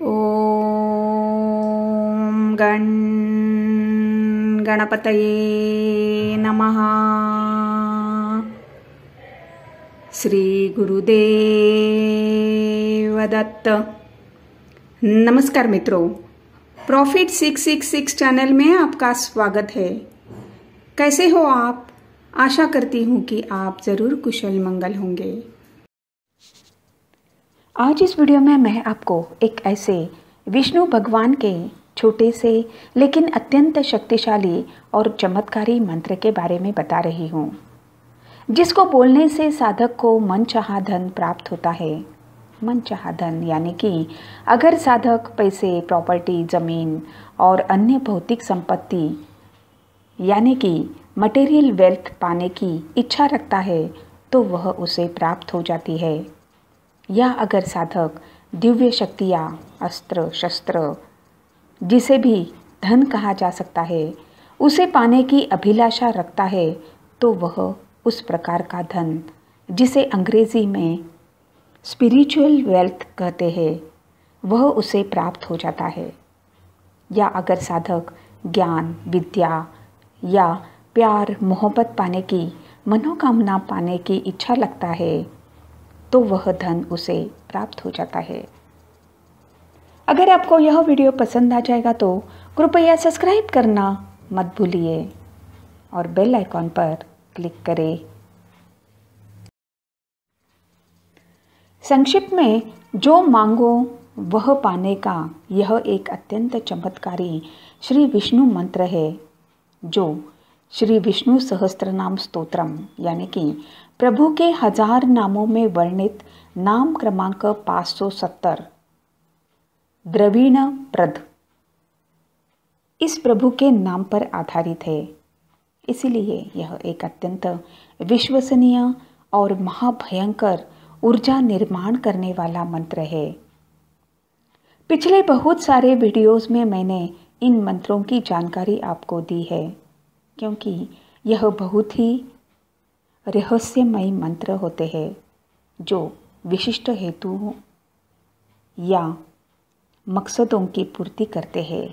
ओम गण गणपत नमः श्रीगुरुदेवदत्त नमस्कार मित्रों प्रॉफिट 666 चैनल में आपका स्वागत है कैसे हो आप आशा करती हूँ कि आप ज़रूर कुशल मंगल होंगे आज इस वीडियो में मैं आपको एक ऐसे विष्णु भगवान के छोटे से लेकिन अत्यंत शक्तिशाली और चमत्कारी मंत्र के बारे में बता रही हूँ जिसको बोलने से साधक को मन चाह धन प्राप्त होता है मन चाह धन यानी कि अगर साधक पैसे प्रॉपर्टी ज़मीन और अन्य भौतिक संपत्ति यानी कि मटेरियल वेल्थ पाने की इच्छा रखता है तो वह उसे प्राप्त हो जाती है या अगर साधक दिव्य शक्तियाँ अस्त्र शस्त्र जिसे भी धन कहा जा सकता है उसे पाने की अभिलाषा रखता है तो वह उस प्रकार का धन जिसे अंग्रेजी में स्पिरिचुअल वेल्थ कहते हैं वह उसे प्राप्त हो जाता है या अगर साधक ज्ञान विद्या या प्यार मोहब्बत पाने की मनोकामना पाने की इच्छा लगता है तो वह धन उसे प्राप्त हो जाता है अगर आपको यह वीडियो पसंद आ जाएगा तो कृपया सब्सक्राइब करना मत भूलिए और बेल आइकॉन पर क्लिक करें संक्षिप्त में जो मांगो वह पाने का यह एक अत्यंत चमत्कारी श्री विष्णु मंत्र है जो श्री विष्णु सहस्त्रनाम स्तोत्रम यानी कि प्रभु के हजार नामों में वर्णित नाम क्रमांक 570 द्रवीण प्रद इस प्रभु के नाम पर आधारित है इसलिए यह एक अत्यंत विश्वसनीय और महाभयंकर ऊर्जा निर्माण करने वाला मंत्र है पिछले बहुत सारे वीडियोस में मैंने इन मंत्रों की जानकारी आपको दी है क्योंकि यह बहुत ही रहस्यमयी मंत्र होते हैं जो विशिष्ट हेतुओं या मकसदों की पूर्ति करते हैं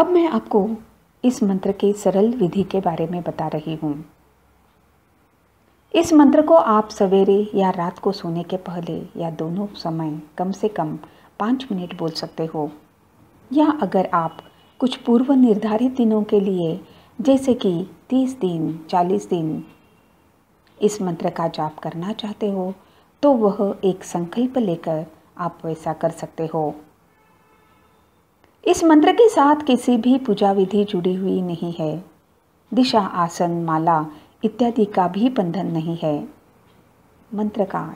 अब मैं आपको इस मंत्र के सरल विधि के बारे में बता रही हूँ इस मंत्र को आप सवेरे या रात को सोने के पहले या दोनों समय कम से कम पाँच मिनट बोल सकते हो या अगर आप कुछ पूर्व निर्धारित दिनों के लिए जैसे कि तीस दिन चालीस दिन इस मंत्र का जाप करना चाहते हो तो वह एक संकल्प लेकर आप वैसा कर सकते हो इस मंत्र के साथ किसी भी पूजा विधि जुड़ी हुई नहीं है दिशा आसन माला इत्यादि का भी बंधन नहीं है मंत्र का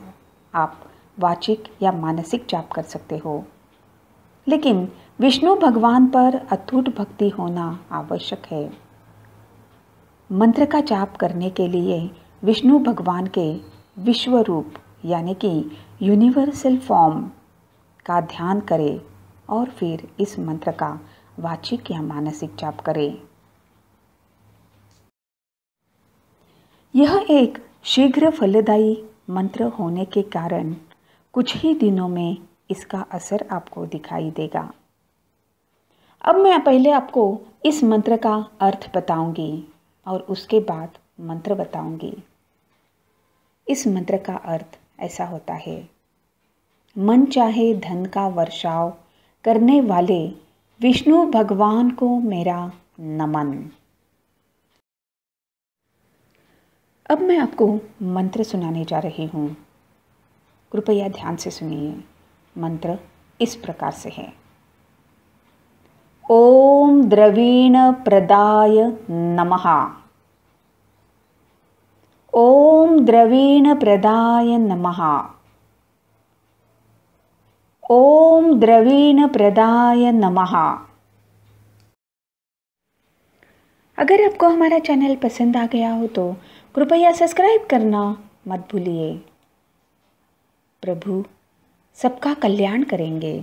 आप वाचिक या मानसिक जाप कर सकते हो लेकिन विष्णु भगवान पर अतूट भक्ति होना आवश्यक है मंत्र का जाप करने के लिए विष्णु भगवान के विश्व रूप यानी कि यूनिवर्सल फॉर्म का ध्यान करें और फिर इस मंत्र का वाचिक या मानसिक जाप करें यह एक शीघ्र फलदायी मंत्र होने के कारण कुछ ही दिनों में इसका असर आपको दिखाई देगा अब मैं पहले आपको इस मंत्र का अर्थ बताऊंगी और उसके बाद मंत्र बताऊंगी इस मंत्र का अर्थ ऐसा होता है मन चाहे धन का वर्षाव करने वाले विष्णु भगवान को मेरा नमन अब मैं आपको मंत्र सुनाने जा रही हूँ कृपया ध्यान से सुनिए मंत्र इस प्रकार से है ओम द्रवीण प्रदाय नमः ओम द्रवीण प्रदाय नमः ओम द्रवीण प्रदाय नमः अगर आपको हमारा चैनल पसंद आ गया हो तो कृपया सब्सक्राइब करना मत भूलिए प्रभु सबका कल्याण करेंगे